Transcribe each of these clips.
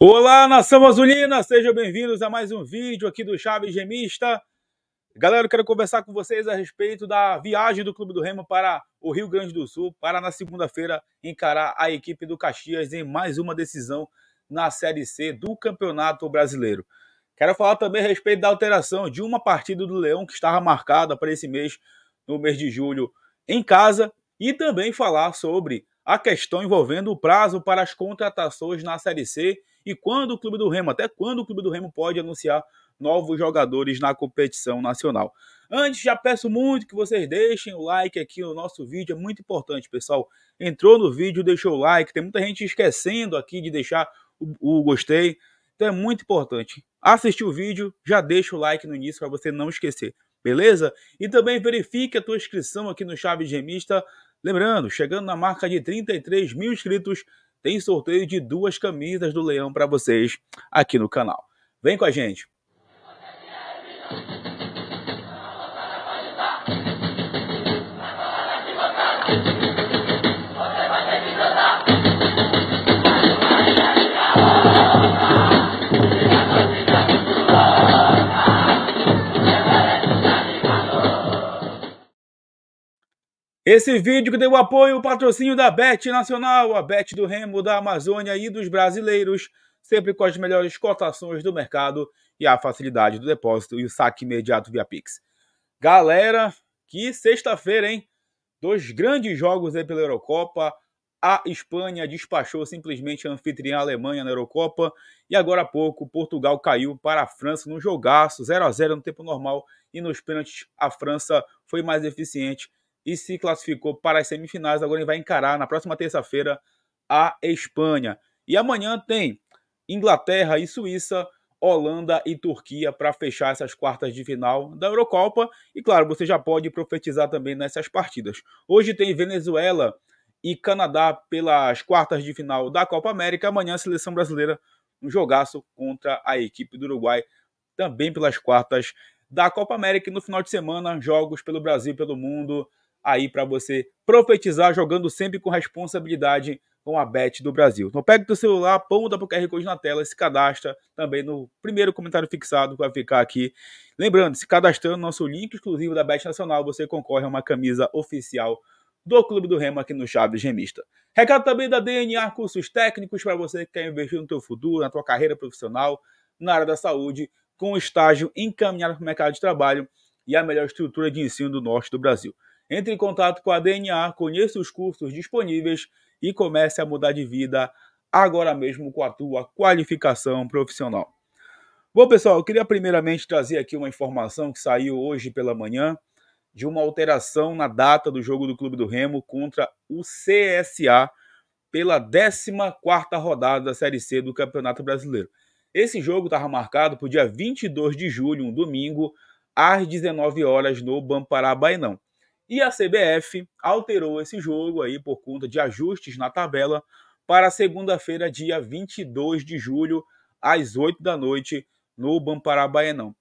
Olá, nação azulina! Sejam bem-vindos a mais um vídeo aqui do Chaves Gemista. Galera, eu quero conversar com vocês a respeito da viagem do Clube do Remo para o Rio Grande do Sul para, na segunda-feira, encarar a equipe do Caxias em mais uma decisão na Série C do Campeonato Brasileiro. Quero falar também a respeito da alteração de uma partida do Leão que estava marcada para esse mês, no mês de julho, em casa, e também falar sobre a questão envolvendo o prazo para as contratações na Série C e quando o Clube do Remo, até quando o Clube do Remo pode anunciar novos jogadores na competição nacional. Antes, já peço muito que vocês deixem o like aqui no nosso vídeo, é muito importante, pessoal. Entrou no vídeo, deixou o like, tem muita gente esquecendo aqui de deixar o, o gostei, então é muito importante. Assistiu o vídeo, já deixa o like no início para você não esquecer, beleza? E também verifique a tua inscrição aqui no Chave Gemista, Lembrando, chegando na marca de 33 mil inscritos, tem sorteio de duas camisas do Leão para vocês aqui no canal. Vem com a gente! Esse vídeo que deu apoio ao patrocínio da Bet Nacional, a Bet do Remo, da Amazônia e dos brasileiros, sempre com as melhores cotações do mercado e a facilidade do depósito e o saque imediato via Pix. Galera, que sexta-feira, hein? Dois grandes jogos aí pela Eurocopa. A Espanha despachou simplesmente a anfitriã Alemanha na Eurocopa e agora há pouco Portugal caiu para a França num jogaço 0 a 0 no tempo normal e nos pênaltis a França foi mais eficiente e se classificou para as semifinais. Agora ele vai encarar na próxima terça-feira a Espanha. E amanhã tem Inglaterra e Suíça, Holanda e Turquia para fechar essas quartas de final da Eurocopa. E claro, você já pode profetizar também nessas partidas. Hoje tem Venezuela e Canadá pelas quartas de final da Copa América. Amanhã a seleção brasileira um jogaço contra a equipe do Uruguai também pelas quartas da Copa América. E no final de semana, jogos pelo Brasil e pelo mundo aí para você profetizar jogando sempre com responsabilidade com a Bet do Brasil. Então pega o teu celular, aponta para o QR Code na tela, se cadastra também no primeiro comentário fixado que vai ficar aqui. Lembrando, se cadastrando no nosso link exclusivo da Bet Nacional, você concorre a uma camisa oficial do Clube do Remo aqui no Chaves Gemista. Recado também da DNA Cursos Técnicos para você que quer investir no teu futuro, na tua carreira profissional, na área da saúde, com estágio encaminhado para o mercado de trabalho e a melhor estrutura de ensino do norte do Brasil. Entre em contato com a DNA, conheça os cursos disponíveis e comece a mudar de vida agora mesmo com a tua qualificação profissional. Bom, pessoal, eu queria primeiramente trazer aqui uma informação que saiu hoje pela manhã de uma alteração na data do jogo do Clube do Remo contra o CSA pela 14 rodada da Série C do Campeonato Brasileiro. Esse jogo estava marcado para o dia 22 de julho, um domingo, às 19 horas no Bamparabainão. E a CBF alterou esse jogo aí por conta de ajustes na tabela para segunda-feira, dia 22 de julho, às 8 da noite, no Bamparabaenão.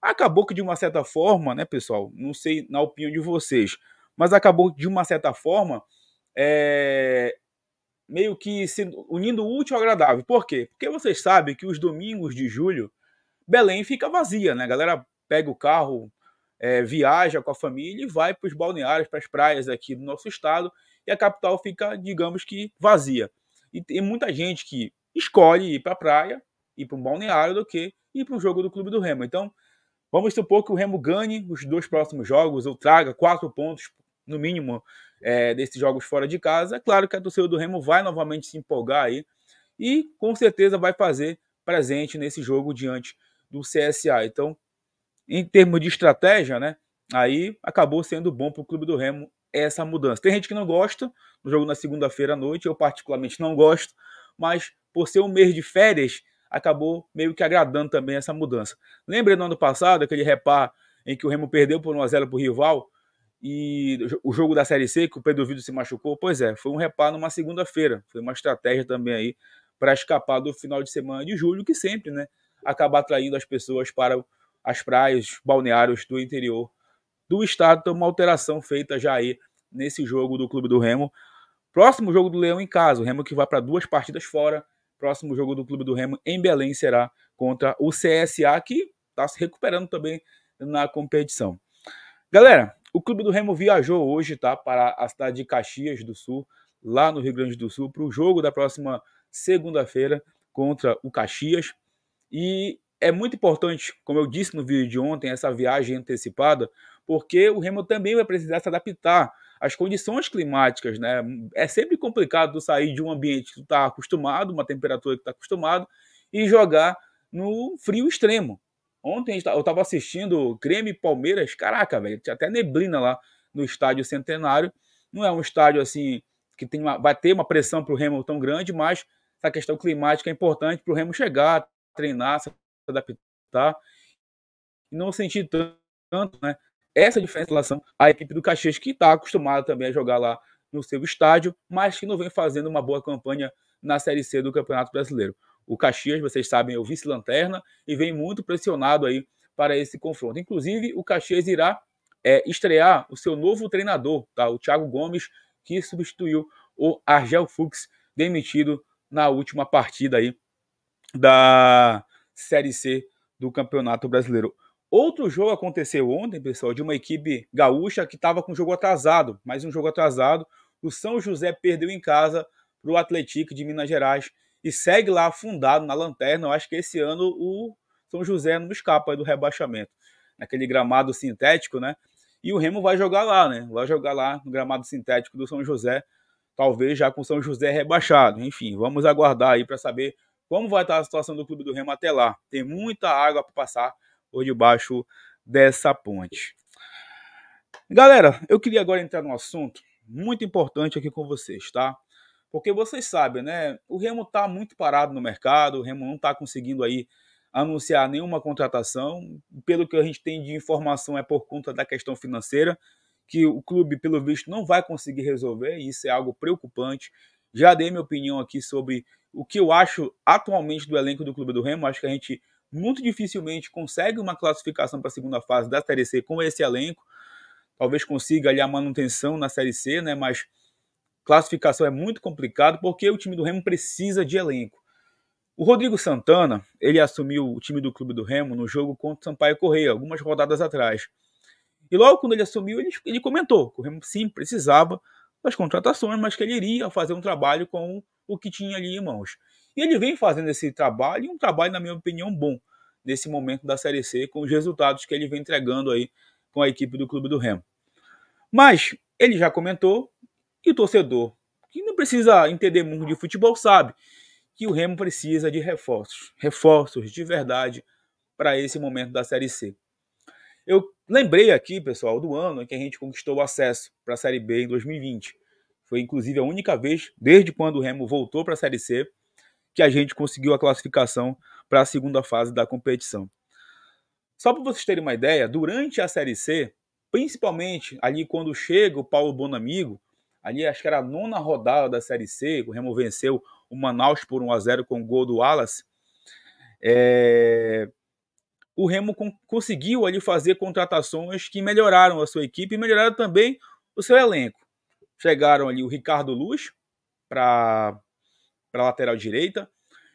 Acabou que de uma certa forma, né, pessoal? Não sei na opinião de vocês, mas acabou de uma certa forma, é... meio que se unindo o útil ao agradável. Por quê? Porque vocês sabem que os domingos de julho, Belém fica vazia, né? A galera pega o carro, é, viaja com a família e vai para os balneários, para as praias aqui do nosso estado, e a capital fica, digamos que, vazia. E tem muita gente que escolhe ir para a praia, ir para um balneário, do que ir para um jogo do Clube do Remo. Então, vamos supor que o Remo ganhe os dois próximos jogos, ou traga quatro pontos, no mínimo, é, desses jogos fora de casa. É claro que a torcida do Remo vai novamente se empolgar aí, e com certeza vai fazer presente nesse jogo diante do CSA. Então, em termos de estratégia, né? Aí acabou sendo bom para o Clube do Remo essa mudança. Tem gente que não gosta do jogo na segunda-feira à noite, eu particularmente não gosto, mas por ser um mês de férias, acabou meio que agradando também essa mudança. Lembra no ano passado aquele repá em que o Remo perdeu por 1x0 para o rival e o jogo da Série C que o Pedro Vido se machucou? Pois é, foi um repá numa segunda-feira, foi uma estratégia também aí para escapar do final de semana de julho, que sempre, né, acaba atraindo as pessoas para as praias, balneários do interior do estado. Tem então, uma alteração feita já aí nesse jogo do Clube do Remo. Próximo jogo do Leão em casa, o Remo que vai para duas partidas fora. Próximo jogo do Clube do Remo em Belém será contra o CSA, que está se recuperando também na competição. Galera, o Clube do Remo viajou hoje tá, para a cidade de Caxias do Sul, lá no Rio Grande do Sul, para o jogo da próxima segunda-feira contra o Caxias. E é muito importante, como eu disse no vídeo de ontem, essa viagem antecipada, porque o Remo também vai precisar se adaptar às condições climáticas, né? É sempre complicado sair de um ambiente que tu está acostumado, uma temperatura que tu está acostumado, e jogar no frio extremo. Ontem tá, eu estava assistindo Grêmio Palmeiras, caraca, velho, tinha até neblina lá no estádio Centenário. Não é um estádio assim que tem uma, vai ter uma pressão para o Remo tão grande, mas essa questão climática é importante para o Remo chegar, treinar, se adaptar e não sentir tanto né, essa diferença em relação à equipe do Caxias, que está acostumada também a jogar lá no seu estádio, mas que não vem fazendo uma boa campanha na Série C do Campeonato Brasileiro. O Caxias, vocês sabem, é o vice-lanterna e vem muito pressionado aí para esse confronto. Inclusive, o Caxias irá é, estrear o seu novo treinador, tá? o Thiago Gomes, que substituiu o Argel Fux, demitido na última partida aí da, Série C do Campeonato Brasileiro. Outro jogo aconteceu ontem, pessoal, de uma equipe gaúcha que estava com jogo atrasado, mais um jogo atrasado. O São José perdeu em casa para o Atlético de Minas Gerais e segue lá afundado na lanterna. Eu acho que esse ano o São José não escapa do rebaixamento, naquele gramado sintético, né? E o Remo vai jogar lá, né? Vai jogar lá no gramado sintético do São José, talvez já com o São José rebaixado. Enfim, vamos aguardar aí para saber como vai estar a situação do clube do Remo até lá. Tem muita água para passar por debaixo dessa ponte. Galera, eu queria agora entrar num assunto muito importante aqui com vocês, tá? Porque vocês sabem, né? O Remo está muito parado no mercado, o Remo não está conseguindo aí anunciar nenhuma contratação. Pelo que a gente tem de informação, é por conta da questão financeira, que o clube, pelo visto, não vai conseguir resolver, e isso é algo preocupante. Já dei minha opinião aqui sobre o que eu acho atualmente do elenco do Clube do Remo. Acho que a gente muito dificilmente consegue uma classificação para a segunda fase da Série C com esse elenco. Talvez consiga ali a manutenção na Série C, né? Mas classificação é muito complicado porque o time do Remo precisa de elenco. O Rodrigo Santana, ele assumiu o time do Clube do Remo no jogo contra o Sampaio Correia, algumas rodadas atrás. E logo quando ele assumiu, ele, ele comentou que o Remo sim precisava das contratações, mas que ele iria fazer um trabalho com o que tinha ali em mãos. E ele vem fazendo esse trabalho, e um trabalho, na minha opinião, bom nesse momento da Série C, com os resultados que ele vem entregando aí com a equipe do Clube do Remo. Mas ele já comentou, que o torcedor, que não precisa entender muito de futebol, sabe que o Remo precisa de reforços, reforços de verdade para esse momento da Série C. Eu Lembrei aqui, pessoal, do ano em que a gente conquistou o acesso para a Série B em 2020. Foi inclusive a única vez, desde quando o Remo voltou para a Série C, que a gente conseguiu a classificação para a segunda fase da competição. Só para vocês terem uma ideia, durante a Série C, principalmente ali quando chega o Paulo Bonamigo, ali acho que era a nona rodada da Série C, o Remo venceu o Manaus por 1 a 0 com o gol do Wallace. É o Remo conseguiu ali fazer contratações que melhoraram a sua equipe e melhoraram também o seu elenco. Chegaram ali o Ricardo Luz para a lateral direita,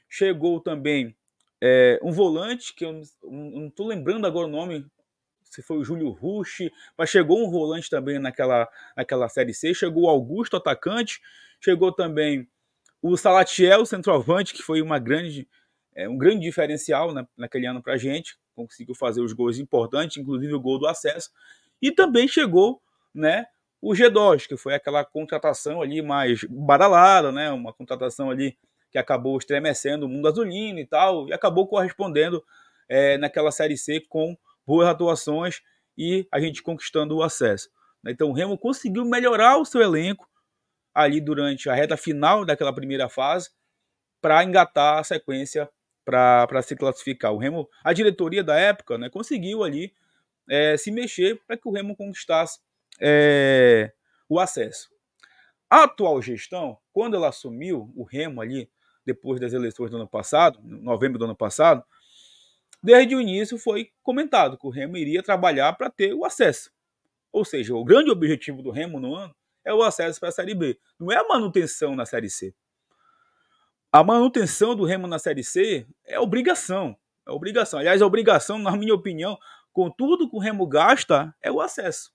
chegou também é, um volante, que eu não estou lembrando agora o nome, se foi o Júlio Rush, mas chegou um volante também naquela, naquela Série C, chegou o Augusto, atacante, chegou também o Salatiel, centroavante, que foi uma grande, é, um grande diferencial na, naquele ano para a gente, conseguiu fazer os gols importantes, inclusive o gol do acesso, e também chegou, né, o G2, que foi aquela contratação ali mais baralhada, né, uma contratação ali que acabou estremecendo o mundo azulino e tal, e acabou correspondendo é, naquela Série C com boas atuações e a gente conquistando o acesso. Né. Então o Remo conseguiu melhorar o seu elenco ali durante a reta final daquela primeira fase para engatar a sequência para se classificar. O Remo, a diretoria da época, né, conseguiu ali é, se mexer para que o Remo conquistasse é, o acesso. A atual gestão, quando ela assumiu o Remo ali, depois das eleições do ano passado, novembro do ano passado, desde o início foi comentado que o Remo iria trabalhar para ter o acesso. Ou seja, o grande objetivo do Remo no ano é o acesso para a Série B, não é a manutenção na Série C a manutenção do Remo na Série C é obrigação. É obrigação. Aliás, a obrigação, na minha opinião, com tudo que o Remo gasta, é o acesso.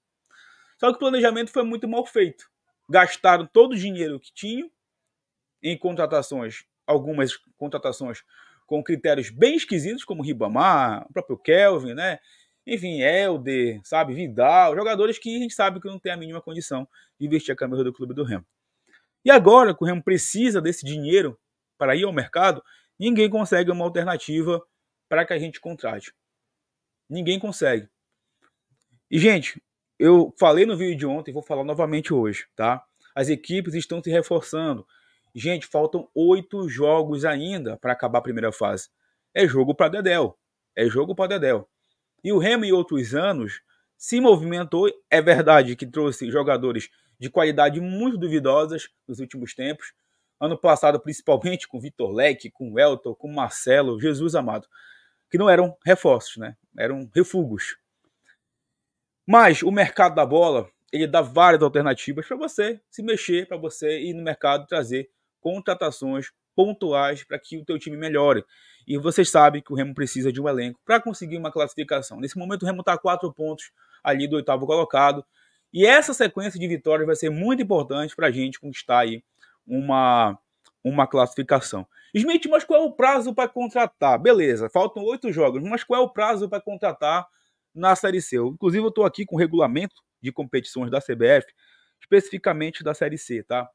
Só que o planejamento foi muito mal feito. Gastaram todo o dinheiro que tinham em contratações, algumas contratações com critérios bem esquisitos, como Ribamar, o próprio Kelvin, né? Enfim, Helder, sabe, Vidal, jogadores que a gente sabe que não tem a mínima condição de investir a camisa do clube do Remo. E agora que o Remo precisa desse dinheiro para ir ao mercado, ninguém consegue uma alternativa para que a gente contrate. Ninguém consegue. E, gente, eu falei no vídeo de ontem, vou falar novamente hoje, tá? As equipes estão se reforçando. Gente, faltam oito jogos ainda para acabar a primeira fase. É jogo para Dedel. É jogo para Dedel. E o Remo, em outros anos, se movimentou. É verdade que trouxe jogadores de qualidade muito duvidosas nos últimos tempos, ano passado principalmente com Vitor Leque, com Elton, com Marcelo, Jesus amado, que não eram reforços, né? Eram refugos. Mas o mercado da bola, ele dá várias alternativas para você se mexer, para você ir no mercado trazer contratações pontuais para que o teu time melhore. E vocês sabem que o Remo precisa de um elenco para conseguir uma classificação. Nesse momento o Remo está a quatro pontos ali do oitavo colocado. E essa sequência de vitórias vai ser muito importante para a gente conquistar aí uma, uma classificação. Smith, mas qual é o prazo para contratar? Beleza, faltam oito jogos, mas qual é o prazo para contratar na Série C? Eu, inclusive, eu estou aqui com o regulamento de competições da CBF, especificamente da Série C, tá?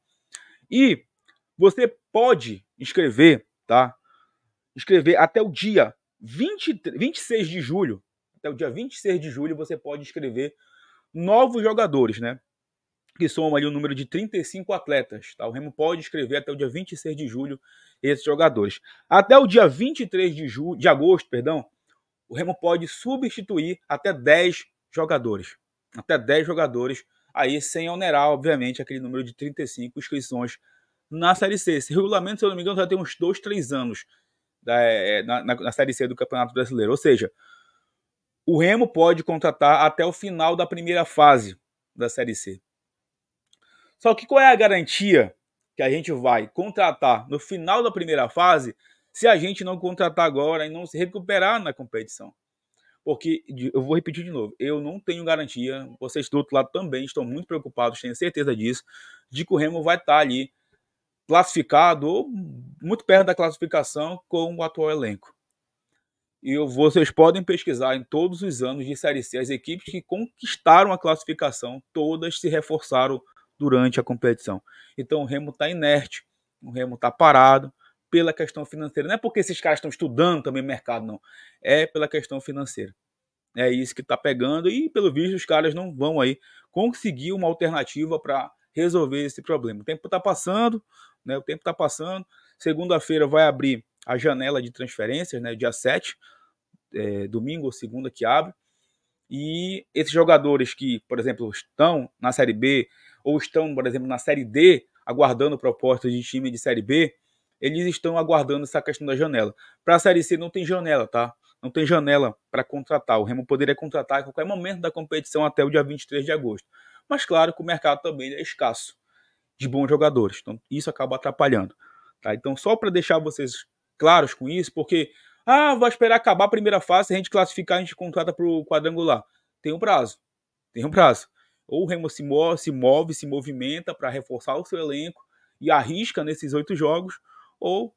E você pode escrever, tá? Escrever até o dia 20, 26 de julho. Até o dia 26 de julho você pode escrever novos jogadores, né? que somam ali o um número de 35 atletas. Tá? O Remo pode escrever até o dia 26 de julho esses jogadores. Até o dia 23 de, ju... de agosto, perdão, o Remo pode substituir até 10 jogadores. Até 10 jogadores, aí sem onerar, obviamente, aquele número de 35 inscrições na Série C. Esse regulamento, se eu não me engano, já tem uns 2, 3 anos né, é, na, na, na Série C do Campeonato Brasileiro. Ou seja, o Remo pode contratar até o final da primeira fase da Série C. Só que qual é a garantia que a gente vai contratar no final da primeira fase se a gente não contratar agora e não se recuperar na competição? Porque, eu vou repetir de novo, eu não tenho garantia, vocês do outro lado também estão muito preocupados, tenho certeza disso, de que o Remo vai estar tá ali classificado ou muito perto da classificação com o atual elenco. E vocês podem pesquisar em todos os anos de Série C as equipes que conquistaram a classificação, todas se reforçaram durante a competição. Então o Remo está inerte, o Remo está parado pela questão financeira. Não é porque esses caras estão estudando também mercado, não. É pela questão financeira. É isso que está pegando e, pelo visto, os caras não vão aí conseguir uma alternativa para resolver esse problema. O tempo está passando, né? O tempo está passando. Segunda-feira vai abrir a janela de transferências, né? Dia 7, é, domingo ou segunda que abre. E esses jogadores que, por exemplo, estão na Série B, ou estão, por exemplo, na Série D, aguardando propostas de time de Série B, eles estão aguardando essa questão da janela. Para a Série C não tem janela, tá? Não tem janela para contratar. O Remo poderia contratar a qualquer momento da competição até o dia 23 de agosto. Mas claro que o mercado também é escasso de bons jogadores. Então isso acaba atrapalhando. Tá? Então só para deixar vocês claros com isso, porque ah, vai esperar acabar a primeira fase, a gente classificar, a gente contrata para o quadrangular. Tem um prazo. Tem um prazo ou o Remo se move, se, move, se movimenta para reforçar o seu elenco e arrisca nesses oito jogos, ou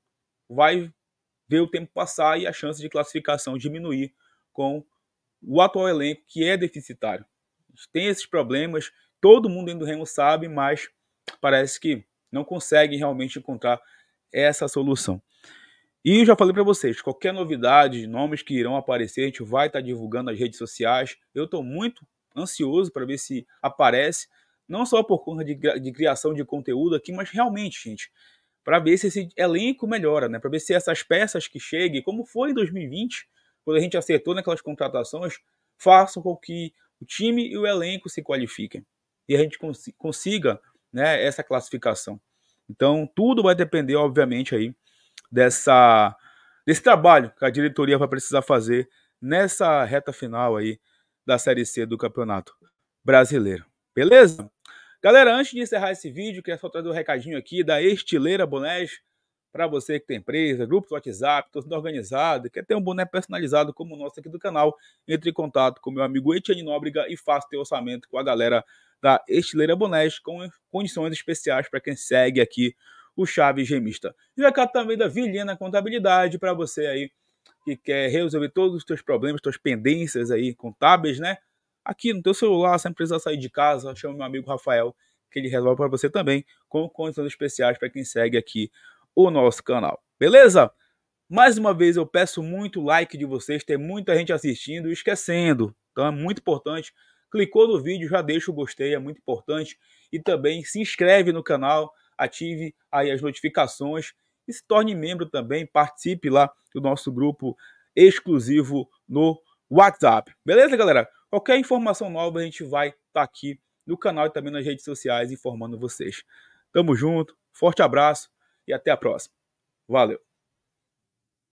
vai ver o tempo passar e a chance de classificação diminuir com o atual elenco, que é deficitário. Tem esses problemas, todo mundo dentro do Remo sabe, mas parece que não conseguem realmente encontrar essa solução. E eu já falei para vocês, qualquer novidade, nomes que irão aparecer, a gente vai estar tá divulgando nas redes sociais. Eu estou muito ansioso para ver se aparece, não só por conta de, de criação de conteúdo aqui, mas realmente, gente, para ver se esse elenco melhora, né? Para ver se essas peças que cheguem, como foi em 2020, quando a gente acertou naquelas contratações, façam com que o time e o elenco se qualifiquem e a gente consiga, né, essa classificação. Então, tudo vai depender, obviamente, aí dessa desse trabalho que a diretoria vai precisar fazer nessa reta final aí da Série C do Campeonato Brasileiro. Beleza? Galera, antes de encerrar esse vídeo, queria só trazer um recadinho aqui da Estileira Bonés para você que tem empresa, grupo do WhatsApp, torcida organizada, quer ter um boné personalizado como o nosso aqui do canal, entre em contato com meu amigo Etienne Nóbrega e faça teu orçamento com a galera da Estileira Bonés com condições especiais para quem segue aqui o Chave Gemista. E a também da Vilhena Contabilidade para você aí que quer resolver todos os teus problemas, tuas pendências aí contábeis, né? Aqui no teu celular, sem precisar sair de casa, chama meu amigo Rafael, que ele resolve para você também, com condições especiais para quem segue aqui o nosso canal. Beleza? Mais uma vez eu peço muito like de vocês, tem muita gente assistindo e esquecendo. Então é muito importante. Clicou no vídeo, já deixa o gostei, é muito importante. E também se inscreve no canal, ative aí as notificações e se torne membro também, participe lá do nosso grupo exclusivo no WhatsApp. Beleza, galera? Qualquer informação nova a gente vai estar tá aqui no canal e também nas redes sociais informando vocês. Tamo junto, forte abraço e até a próxima. Valeu!